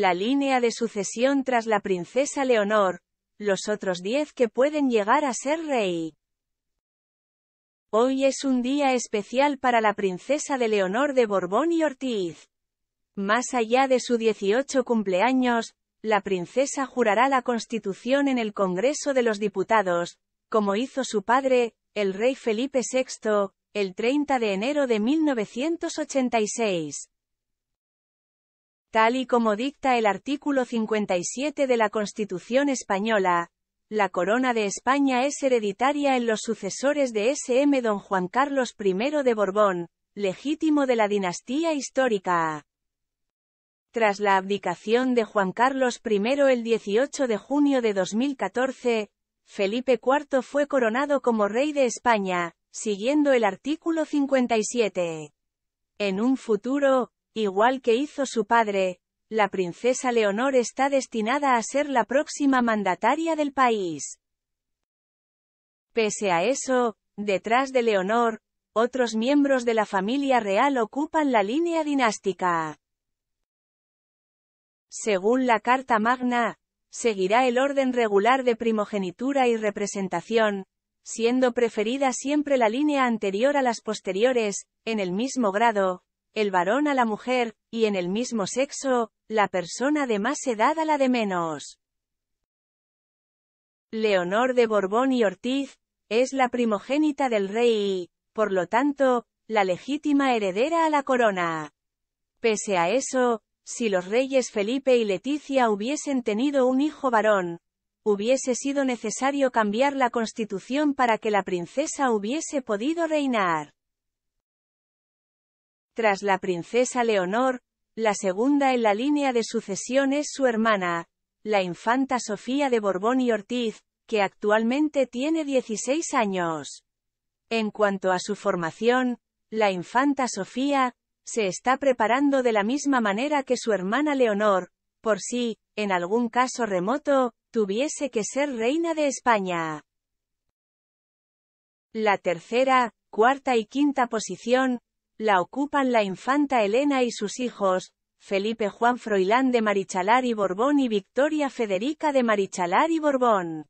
la línea de sucesión tras la princesa Leonor, los otros diez que pueden llegar a ser rey. Hoy es un día especial para la princesa de Leonor de Borbón y Ortiz. Más allá de su 18 cumpleaños, la princesa jurará la Constitución en el Congreso de los Diputados, como hizo su padre, el rey Felipe VI, el 30 de enero de 1986. Tal y como dicta el artículo 57 de la Constitución española, la corona de España es hereditaria en los sucesores de SM don Juan Carlos I de Borbón, legítimo de la dinastía histórica. Tras la abdicación de Juan Carlos I el 18 de junio de 2014, Felipe IV fue coronado como rey de España, siguiendo el artículo 57. En un futuro, Igual que hizo su padre, la princesa Leonor está destinada a ser la próxima mandataria del país. Pese a eso, detrás de Leonor, otros miembros de la familia real ocupan la línea dinástica. Según la Carta Magna, seguirá el orden regular de primogenitura y representación, siendo preferida siempre la línea anterior a las posteriores, en el mismo grado, el varón a la mujer, y en el mismo sexo, la persona de más edad a la de menos. Leonor de Borbón y Ortiz, es la primogénita del rey y, por lo tanto, la legítima heredera a la corona. Pese a eso, si los reyes Felipe y Leticia hubiesen tenido un hijo varón, hubiese sido necesario cambiar la constitución para que la princesa hubiese podido reinar. Tras la princesa Leonor, la segunda en la línea de sucesión es su hermana, la infanta Sofía de Borbón y Ortiz, que actualmente tiene 16 años. En cuanto a su formación, la infanta Sofía, se está preparando de la misma manera que su hermana Leonor, por si, en algún caso remoto, tuviese que ser reina de España. La tercera, cuarta y quinta posición, la ocupan la infanta Elena y sus hijos, Felipe Juan Froilán de Marichalar y Borbón y Victoria Federica de Marichalar y Borbón.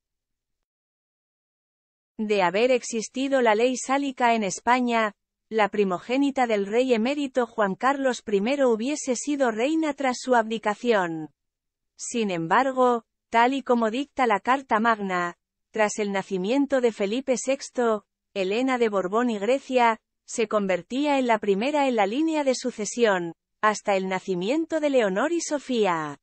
De haber existido la ley sálica en España, la primogénita del rey emérito Juan Carlos I hubiese sido reina tras su abdicación. Sin embargo, tal y como dicta la Carta Magna, tras el nacimiento de Felipe VI, Elena de Borbón y Grecia, se convertía en la primera en la línea de sucesión, hasta el nacimiento de Leonor y Sofía.